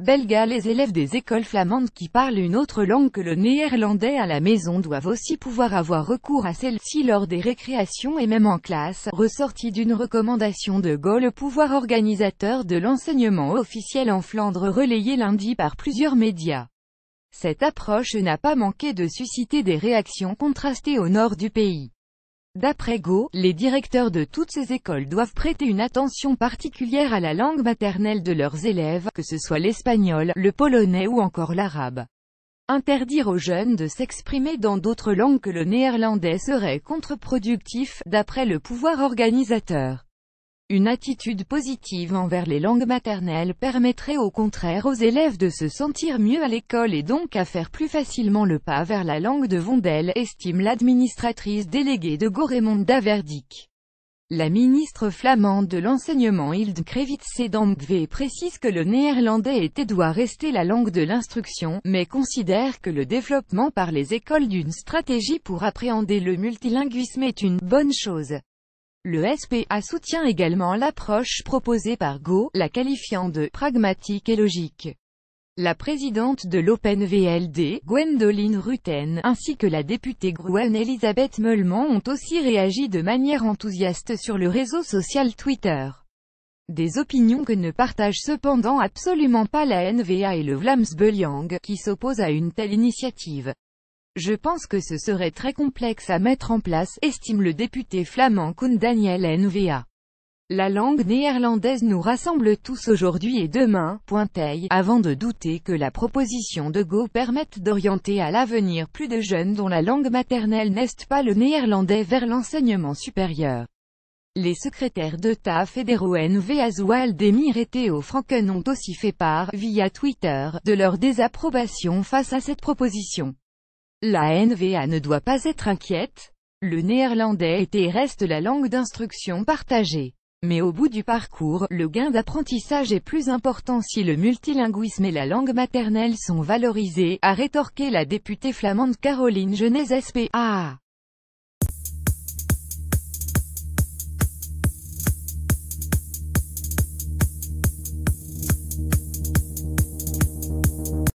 belga les élèves des écoles flamandes qui parlent une autre langue que le néerlandais à la maison doivent aussi pouvoir avoir recours à celle-ci lors des récréations et même en classe, ressorti d'une recommandation de Gaulle pouvoir organisateur de l'enseignement officiel en Flandre relayé lundi par plusieurs médias. Cette approche n'a pas manqué de susciter des réactions contrastées au nord du pays. D'après Go, les directeurs de toutes ces écoles doivent prêter une attention particulière à la langue maternelle de leurs élèves, que ce soit l'espagnol, le polonais ou encore l'arabe. Interdire aux jeunes de s'exprimer dans d'autres langues que le néerlandais serait contre-productif, d'après le pouvoir organisateur. Une attitude positive envers les langues maternelles permettrait au contraire aux élèves de se sentir mieux à l'école et donc à faire plus facilement le pas vers la langue de Vondel, estime l'administratrice déléguée de Gorémond Daverdic. La ministre flamande de l'enseignement Hilde Krevitz sedamkve précise que le néerlandais était doit rester la langue de l'instruction, mais considère que le développement par les écoles d'une stratégie pour appréhender le multilinguisme est une bonne chose. Le SPA soutient également l'approche proposée par Go, la qualifiant de « pragmatique et logique ». La présidente de l'Open VLD, Gwendoline Rutten, ainsi que la députée Groen Elisabeth Meulement ont aussi réagi de manière enthousiaste sur le réseau social Twitter. Des opinions que ne partagent cependant absolument pas la NVA et le Vlaams Belang, qui s'opposent à une telle initiative. Je pense que ce serait très complexe à mettre en place, estime le député flamand Koen Daniel N.V.A. La langue néerlandaise nous rassemble tous aujourd'hui et demain, pointeille, avant de douter que la proposition de Go permette d'orienter à l'avenir plus de jeunes dont la langue maternelle n'est pas le néerlandais vers l'enseignement supérieur. Les secrétaires d'État fédéraux N.V.A. Zoual et Théo Franken ont aussi fait part, via Twitter, de leur désapprobation face à cette proposition. La NVA ne doit pas être inquiète. Le néerlandais était et reste la langue d'instruction partagée. Mais au bout du parcours, le gain d'apprentissage est plus important si le multilinguisme et la langue maternelle sont valorisés, a rétorqué la députée flamande Caroline Genèse spa